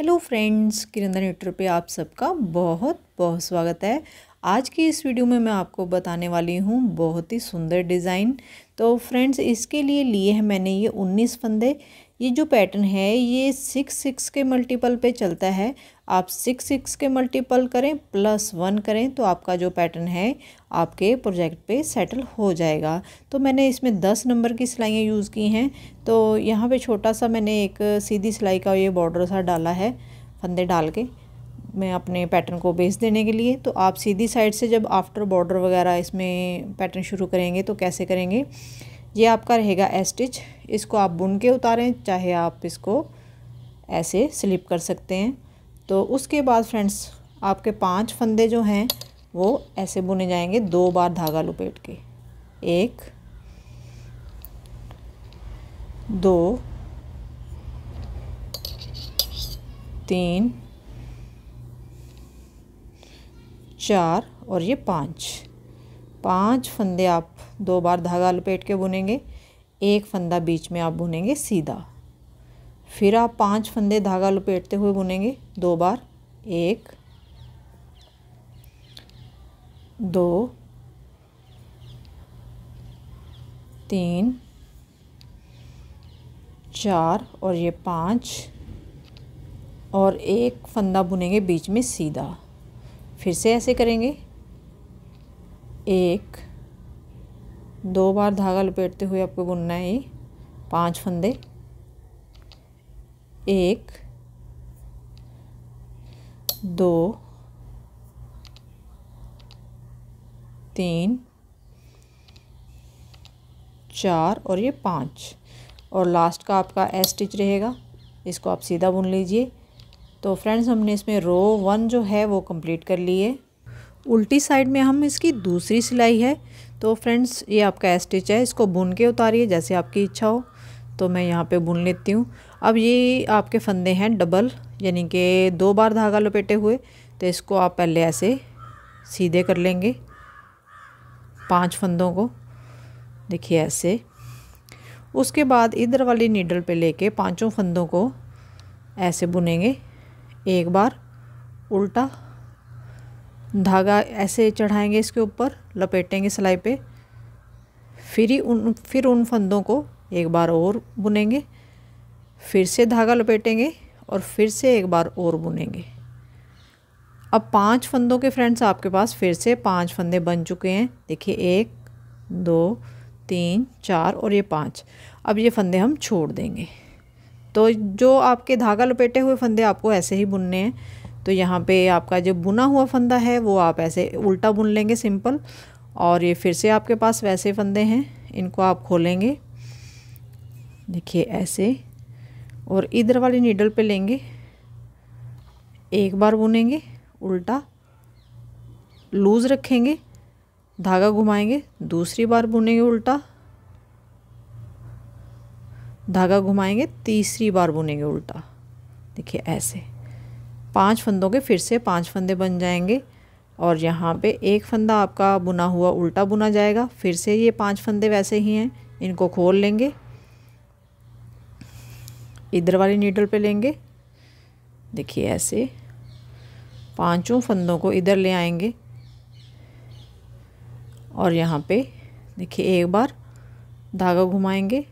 hello friends किरण न्यूट्र पे आप सबका बहुत बहुत स्वागत है आज की इस वीडियो में मैं आपको बताने वाली हूँ बहुत ही सुंदर डिज़ाइन तो फ्रेंड्स इसके लिए लिए हैं मैंने ये 19 फंदे ये जो पैटर्न है ये सिक्स सिक्स के मल्टीपल पे चलता है आप सिक्स सिक्स के मल्टीपल करें प्लस वन करें तो आपका जो पैटर्न है आपके प्रोजेक्ट पे सेटल हो जाएगा तो मैंने इसमें दस नंबर की सिलाइयाँ यूज़ की हैं तो यहाँ पे छोटा सा मैंने एक सीधी सिलाई का ये बॉर्डर सा डाला है फंदे डाल के मैं अपने पैटर्न को बेस देने के लिए तो आप सीधी साइड से जब आफ्टर बॉर्डर वगैरह इसमें पैटर्न शुरू करेंगे तो कैसे करेंगे ये आपका रहेगा एस्टिच इसको आप बुन के उतारें चाहे आप इसको ऐसे स्लिप कर सकते हैं तो उसके बाद फ्रेंड्स आपके पांच फंदे जो हैं वो ऐसे बुने जाएंगे दो बार धागा लपेट के एक दो तीन चार और ये पाँच पाँच फंदे आप दो बार धागा लपेट के बुनेंगे एक फंदा बीच में आप बुनेंगे सीधा फिर आप पांच फंदे धागा लपेटते हुए बुनेंगे दो बार एक दो तीन चार और ये पाँच और एक फंदा बुनेंगे बीच में सीधा फिर से ऐसे करेंगे एक दो बार धागा लपेटते हुए आपको बुनना है ये पाँच फंदे एक दो तीन चार और ये पाँच और लास्ट का आपका एस स्टिच रहेगा इसको आप सीधा बुन लीजिए तो फ्रेंड्स हमने इसमें रो वन जो है वो कंप्लीट कर ली है उल्टी साइड में हम इसकी दूसरी सिलाई है तो फ्रेंड्स ये आपका स्टिच है इसको बुन के उतारिए जैसे आपकी इच्छा हो तो मैं यहाँ पे बुन लेती हूँ अब ये आपके फंदे हैं डबल यानी कि दो बार धागा लपेटे हुए तो इसको आप पहले ऐसे सीधे कर लेंगे पांच फंदों को देखिए ऐसे उसके बाद इधर वाली नीडल पे लेके पांचों फंदों को ऐसे बुनेंगे एक बार उल्टा धागा ऐसे चढ़ाएंगे इसके ऊपर लपेटेंगे सिलाई पे फिर ही उन फिर उन फंदों को एक बार और बुनेंगे फिर से धागा लपेटेंगे और फिर से एक बार और बुनेंगे अब पांच फंदों के फ्रेंड्स आपके पास फिर से पांच फंदे बन चुके हैं देखिए एक दो तीन चार और ये पांच अब ये फंदे हम छोड़ देंगे तो जो आपके धागा लपेटे हुए फंदे आपको ऐसे ही बुनने हैं तो यहाँ पे आपका जो बुना हुआ फंदा है वो आप ऐसे उल्टा बुन लेंगे सिंपल और ये फिर से आपके पास वैसे फंदे हैं इनको आप खोलेंगे देखिए ऐसे और इधर वाली नीडल पे लेंगे एक बार बुनेंगे उल्टा लूज़ रखेंगे धागा घुमाएंगे दूसरी बार बुनेंगे उल्टा धागा घुमाएंगे तीसरी बार बुनेंगे उल्टा देखिए ऐसे पांच फंदों के फिर से पांच फंदे बन जाएंगे और यहाँ पे एक फंदा आपका बुना हुआ उल्टा बुना जाएगा फिर से ये पांच फंदे वैसे ही हैं इनको खोल लेंगे इधर वाली नीडल पे लेंगे देखिए ऐसे पांचों फंदों को इधर ले आएंगे और यहाँ पे देखिए एक बार धागा घुमाएंगे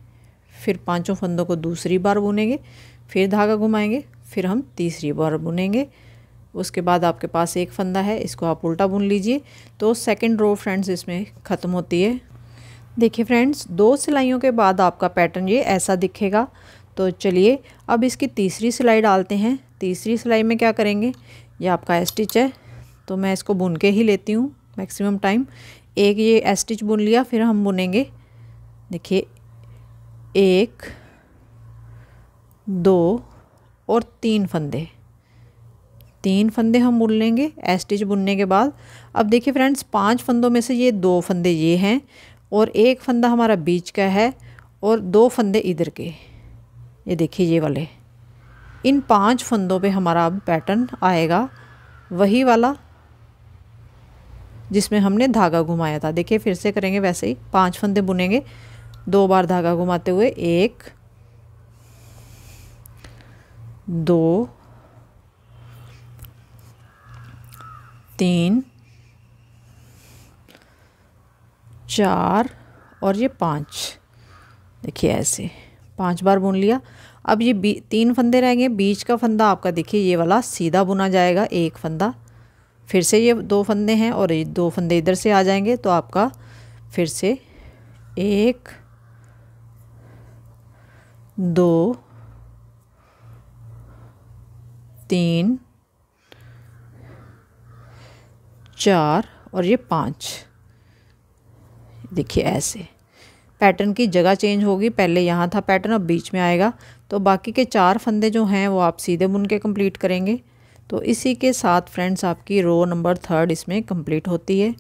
फिर पांचों फंदों को दूसरी बार बुनेंगे फिर धागा घुमाएंगे फिर हम तीसरी बार बुनेंगे उसके बाद आपके पास एक फंदा है इसको आप उल्टा बुन लीजिए तो सेकंड रो फ्रेंड्स इसमें ख़त्म होती है देखिए फ्रेंड्स दो सिलाइयों के बाद आपका पैटर्न ये ऐसा दिखेगा तो चलिए अब इसकी तीसरी सिलाई डालते हैं तीसरी सिलाई में क्या करेंगे ये आपका स्टिच है तो मैं इसको बुन के ही लेती हूँ मैक्सिमम टाइम एक ये स्टिच बुन लिया फिर हम बुनेंगे देखिए एक दो और तीन फंदे तीन फंदे हम बुन लेंगे एस्टिच बुनने के बाद अब देखिए फ्रेंड्स पांच फंदों में से ये दो फंदे ये हैं और एक फंदा हमारा बीच का है और दो फंदे इधर के ये देखिए ये वाले इन पांच फंदों पे हमारा अब पैटर्न आएगा वही वाला जिसमें हमने धागा घुमाया था देखिए फिर से करेंगे वैसे ही पांच फंदे बुनेंगे दो बार धागा घुमाते हुए एक दो तीन चार और ये पाँच देखिए ऐसे पांच बार बुन लिया अब ये तीन फंदे रह गए बीच का फंदा आपका देखिए ये वाला सीधा बुना जाएगा एक फंदा फिर से ये दो फंदे हैं और ये दो फंदे इधर से आ जाएंगे तो आपका फिर से एक दो तीन चार और ये पाँच देखिए ऐसे पैटर्न की जगह चेंज होगी पहले यहाँ था पैटर्न अब बीच में आएगा तो बाकी के चार फंदे जो हैं वो आप सीधे बुन के कम्प्लीट करेंगे तो इसी के साथ फ्रेंड्स आपकी रो नंबर थर्ड इसमें कंप्लीट होती है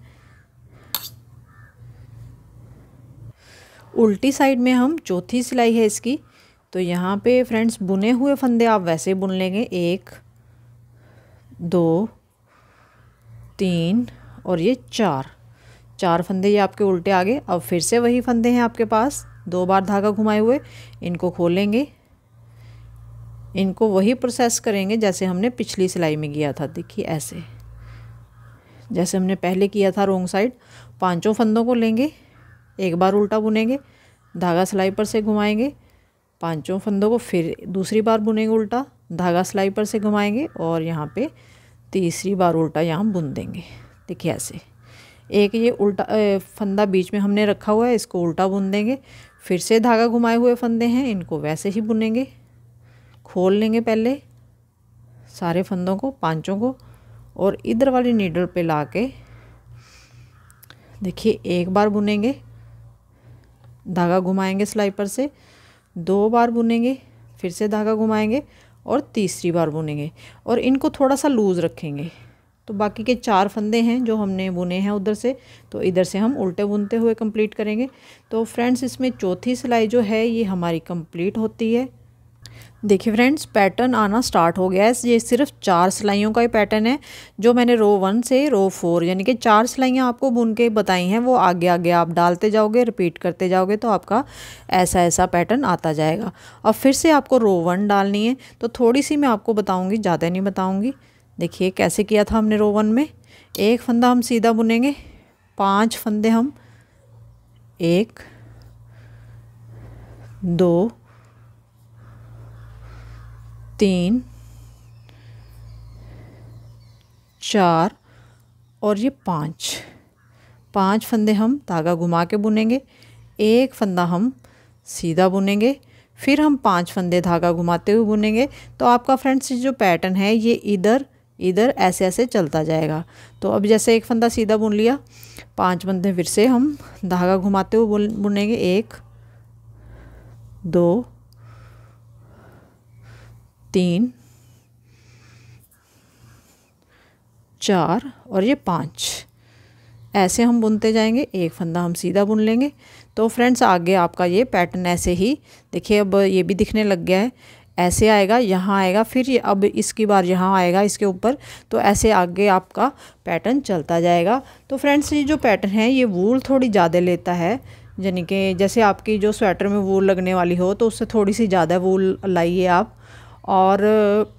उल्टी साइड में हम चौथी सिलाई है इसकी तो यहाँ पे फ्रेंड्स बुने हुए फंदे आप वैसे बुन लेंगे एक दो तीन और ये चार चार फंदे ये आपके उल्टे आ गए अब फिर से वही फंदे हैं आपके पास दो बार धागा घुमाए हुए इनको खोलेंगे इनको वही प्रोसेस करेंगे जैसे हमने पिछली सिलाई में किया था देखिए ऐसे जैसे हमने पहले किया था रोंग साइड पांचों फंदों को लेंगे एक बार उल्टा बुनेंगे धागा सिलाई पर से घुमाएंगे पांचों फंदों को फिर दूसरी बार बुनेंगे उल्टा धागा स्लाइपर से घुमाएंगे और यहाँ पे तीसरी बार उल्टा यहाँ बुन देंगे देखिए ऐसे एक ये उल्टा फंदा बीच में हमने रखा हुआ है इसको उल्टा बुन देंगे फिर से धागा घुमाए हुए फंदे हैं इनको वैसे ही बुनेंगे खोल लेंगे पहले सारे फंदों को पांचों को और इधर वाली नीडल पे ला के देखिए एक बार बुनेंगे धागा घुमाएंगे स्लाइपर से दो बार बुनेंगे फिर से धागा घुमाएंगे और तीसरी बार बुनेंगे और इनको थोड़ा सा लूज़ रखेंगे तो बाकी के चार फंदे हैं जो हमने बुने हैं उधर से तो इधर से हम उल्टे बुनते हुए कंप्लीट करेंगे तो फ्रेंड्स इसमें चौथी सिलाई जो है ये हमारी कंप्लीट होती है देखिए फ्रेंड्स पैटर्न आना स्टार्ट हो गया है ये सिर्फ चार सिलाइयों का ही पैटर्न है जो मैंने रो वन से रो फोर यानी कि चार सिलाइयाँ आपको बुन के बताई हैं वो आगे आगे आप डालते जाओगे रिपीट करते जाओगे तो आपका ऐसा ऐसा पैटर्न आता जाएगा अब फिर से आपको रो वन डालनी है तो थोड़ी सी मैं आपको बताऊँगी ज़्यादा नहीं बताऊँगी देखिए कैसे किया था हमने रो वन में एक फंदा हम सीधा बुनेंगे पाँच फंदे हम एक दो तीन चार और ये पाँच पांच फंदे हम धागा घुमा के बुनेंगे एक फंदा हम सीधा बुनेंगे फिर हम पांच फंदे धागा घुमाते हुए बुनेंगे तो आपका फ्रेंड्स जो पैटर्न है ये इधर इधर ऐसे ऐसे चलता जाएगा तो अब जैसे एक फंदा सीधा बुन लिया पांच फंदे फिर से हम धागा घुमाते हुए बुनेंगे एक दो तीन चार और ये पाँच ऐसे हम बुनते जाएंगे एक फंदा हम सीधा बुन लेंगे तो फ्रेंड्स आगे आपका ये पैटर्न ऐसे ही देखिए अब ये भी दिखने लग गया है ऐसे आएगा यहाँ आएगा फिर ये अब इसकी बार यहाँ आएगा इसके ऊपर तो ऐसे आगे आपका पैटर्न चलता जाएगा तो फ्रेंड्स ये जो पैटर्न है ये वूल थोड़ी ज़्यादा लेता है यानी कि जैसे आपकी जो स्वेटर में वूल लगने वाली हो तो उससे थोड़ी सी ज़्यादा वूल लाइए आप और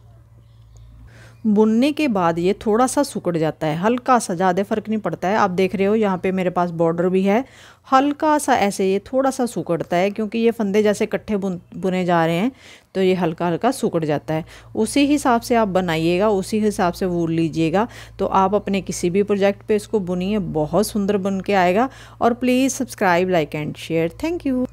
बुनने के बाद ये थोड़ा सा सुकड़ जाता है हल्का सा ज़्यादा फ़र्क नहीं पड़ता है आप देख रहे हो यहाँ पे मेरे पास बॉर्डर भी है हल्का सा ऐसे ये थोड़ा सा सुकड़ता है क्योंकि ये फंदे जैसे इकट्ठे बुन बुने जा रहे हैं तो ये हल्का हल्का सुकड़ जाता है उसी हिसाब से आप बनाइएगा उसी हिसाब से वूल लीजिएगा तो आप अपने किसी भी प्रोजेक्ट पर इसको बुनिए बहुत सुंदर बन के आएगा और please subscribe like and share thank you